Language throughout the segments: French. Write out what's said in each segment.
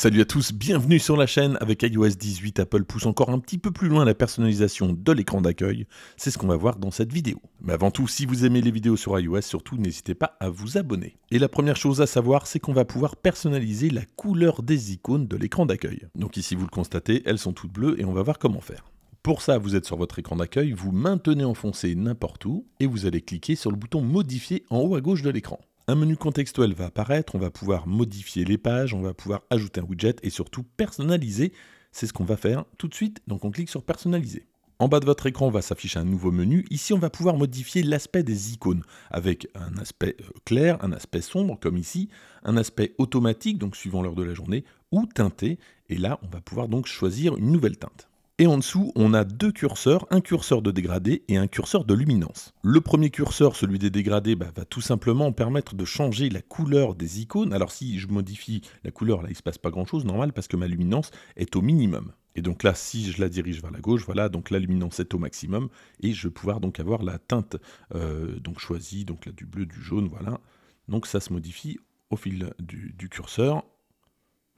Salut à tous, bienvenue sur la chaîne. Avec iOS 18, Apple pousse encore un petit peu plus loin la personnalisation de l'écran d'accueil. C'est ce qu'on va voir dans cette vidéo. Mais avant tout, si vous aimez les vidéos sur iOS, surtout n'hésitez pas à vous abonner. Et la première chose à savoir, c'est qu'on va pouvoir personnaliser la couleur des icônes de l'écran d'accueil. Donc ici, vous le constatez, elles sont toutes bleues et on va voir comment faire. Pour ça, vous êtes sur votre écran d'accueil, vous maintenez enfoncé n'importe où et vous allez cliquer sur le bouton Modifier en haut à gauche de l'écran. Un menu contextuel va apparaître, on va pouvoir modifier les pages, on va pouvoir ajouter un widget et surtout personnaliser. C'est ce qu'on va faire tout de suite, donc on clique sur personnaliser. En bas de votre écran va s'afficher un nouveau menu. Ici, on va pouvoir modifier l'aspect des icônes avec un aspect euh, clair, un aspect sombre comme ici, un aspect automatique, donc suivant l'heure de la journée, ou teinté. Et là, on va pouvoir donc choisir une nouvelle teinte. Et en dessous, on a deux curseurs, un curseur de dégradé et un curseur de luminance. Le premier curseur, celui des dégradés, bah, va tout simplement permettre de changer la couleur des icônes. Alors si je modifie la couleur, là il se passe pas grand chose, normal, parce que ma luminance est au minimum. Et donc là, si je la dirige vers la gauche, voilà, donc la luminance est au maximum, et je vais pouvoir donc avoir la teinte euh, donc choisie, donc là du bleu, du jaune, voilà. Donc ça se modifie au fil du, du curseur.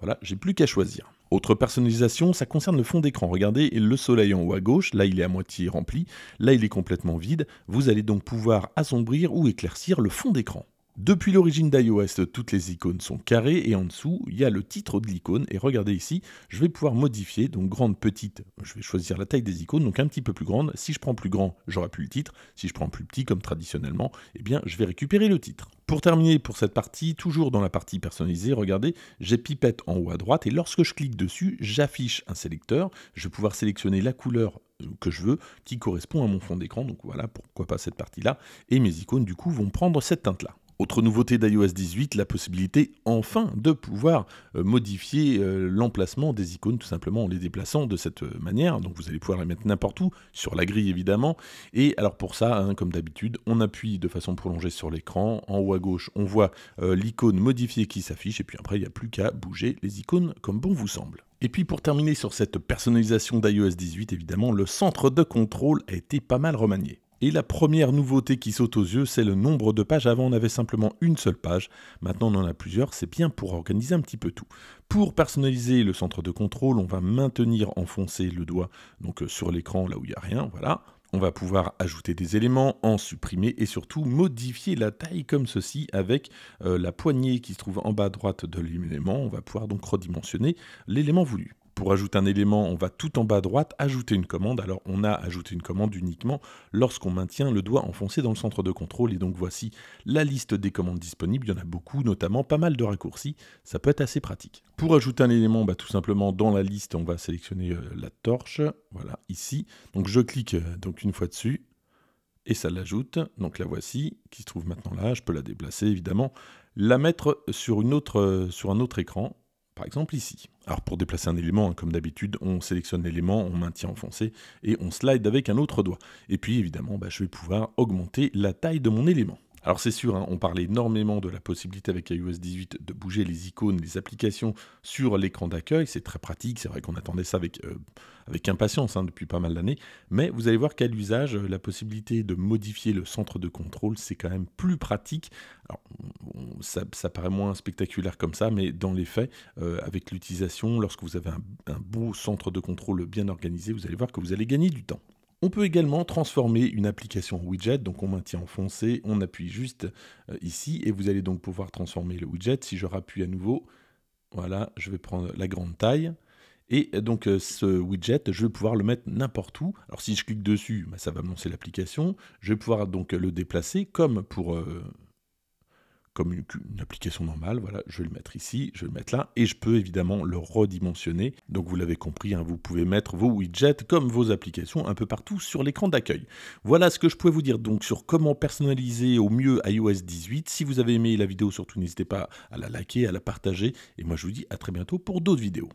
Voilà, j'ai plus qu'à choisir. Autre personnalisation, ça concerne le fond d'écran. Regardez le soleil en haut à gauche, là il est à moitié rempli, là il est complètement vide. Vous allez donc pouvoir assombrir ou éclaircir le fond d'écran. Depuis l'origine d'iOS, toutes les icônes sont carrées et en dessous, il y a le titre de l'icône. Et regardez ici, je vais pouvoir modifier, donc grande, petite, je vais choisir la taille des icônes, donc un petit peu plus grande. Si je prends plus grand, j'aurai plus le titre. Si je prends plus petit, comme traditionnellement, eh bien, je vais récupérer le titre. Pour terminer pour cette partie, toujours dans la partie personnalisée, regardez, j'ai pipette en haut à droite et lorsque je clique dessus, j'affiche un sélecteur. Je vais pouvoir sélectionner la couleur euh, que je veux qui correspond à mon fond d'écran. Donc voilà, pourquoi pas cette partie-là. Et mes icônes, du coup, vont prendre cette teinte-là. Autre nouveauté d'iOS 18, la possibilité enfin de pouvoir euh, modifier euh, l'emplacement des icônes tout simplement en les déplaçant de cette euh, manière. Donc vous allez pouvoir les mettre n'importe où, sur la grille évidemment. Et alors pour ça, hein, comme d'habitude, on appuie de façon prolongée sur l'écran. En haut à gauche, on voit l'icône modifiée qui s'affiche. Et puis après, il n'y a plus qu'à bouger les icônes comme bon vous semble. Et puis pour terminer sur cette personnalisation d'iOS 18, évidemment, le centre de contrôle a été pas mal remanié. Et la première nouveauté qui saute aux yeux, c'est le nombre de pages. Avant, on avait simplement une seule page. Maintenant, on en a plusieurs. C'est bien pour organiser un petit peu tout. Pour personnaliser le centre de contrôle, on va maintenir enfoncé le doigt donc euh, sur l'écran là où il n'y a rien. Voilà. On va pouvoir ajouter des éléments, en supprimer et surtout modifier la taille comme ceci avec euh, la poignée qui se trouve en bas à droite de l'élément. On va pouvoir donc redimensionner l'élément voulu pour ajouter un élément, on va tout en bas à droite, ajouter une commande. Alors on a ajouté une commande uniquement lorsqu'on maintient le doigt enfoncé dans le centre de contrôle. Et donc voici la liste des commandes disponibles. Il y en a beaucoup, notamment pas mal de raccourcis. Ça peut être assez pratique. Pour ajouter un élément, bah, tout simplement dans la liste, on va sélectionner euh, la torche. Voilà, ici. Donc je clique euh, donc une fois dessus et ça l'ajoute. Donc la voici, qui se trouve maintenant là. Je peux la déplacer évidemment, la mettre sur, une autre, euh, sur un autre écran, par exemple ici. Alors pour déplacer un élément, hein, comme d'habitude, on sélectionne l'élément, on maintient enfoncé et on slide avec un autre doigt. Et puis évidemment, bah, je vais pouvoir augmenter la taille de mon élément. Alors c'est sûr, hein, on parle énormément de la possibilité avec iOS 18 de bouger les icônes, les applications sur l'écran d'accueil, c'est très pratique, c'est vrai qu'on attendait ça avec, euh, avec impatience hein, depuis pas mal d'années, mais vous allez voir qu'à l'usage, la possibilité de modifier le centre de contrôle, c'est quand même plus pratique. Alors ça, paraît moins spectaculaire comme ça, mais dans les faits, euh, avec l'utilisation, lorsque vous avez un, un beau centre de contrôle bien organisé, vous allez voir que vous allez gagner du temps. On peut également transformer une application widget, donc on maintient enfoncé, on appuie juste euh, ici et vous allez donc pouvoir transformer le widget. Si je rappuie à nouveau, voilà, je vais prendre la grande taille. Et euh, donc euh, ce widget, je vais pouvoir le mettre n'importe où. Alors si je clique dessus, bah, ça va me lancer l'application. Je vais pouvoir donc le déplacer comme pour comme une, application normale, voilà, je vais le mettre ici, je vais le mettre là, et je peux évidemment le redimensionner. Donc vous l'avez compris, hein, vous pouvez mettre vos widgets comme vos applications un peu partout sur l'écran d'accueil. Voilà ce que je pouvais vous dire donc sur comment personnaliser au mieux iOS 18. Si vous avez aimé la vidéo, surtout n'hésitez pas à la liker, à la partager, et moi je vous dis à très bientôt pour d'autres vidéos.